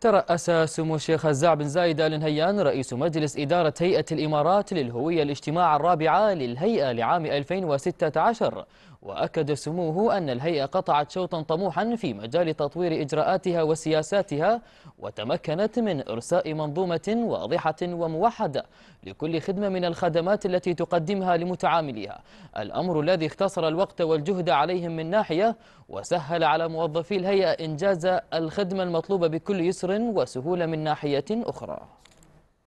ترأس سمو الشيخ هزاع بن زايد آل نهيان رئيس مجلس إدارة هيئة الإمارات للهوية الاجتماع الرابعة للهيئة لعام 2016 وأكد سموه أن الهيئة قطعت شوطا طموحا في مجال تطوير إجراءاتها وسياساتها وتمكنت من إرساء منظومة واضحة وموحدة لكل خدمة من الخدمات التي تقدمها لمتعامليها الأمر الذي اختصر الوقت والجهد عليهم من ناحية وسهل على موظفي الهيئة إنجاز الخدمة المطلوبة بكل يسر يسر وسهولة من ناحية أخرى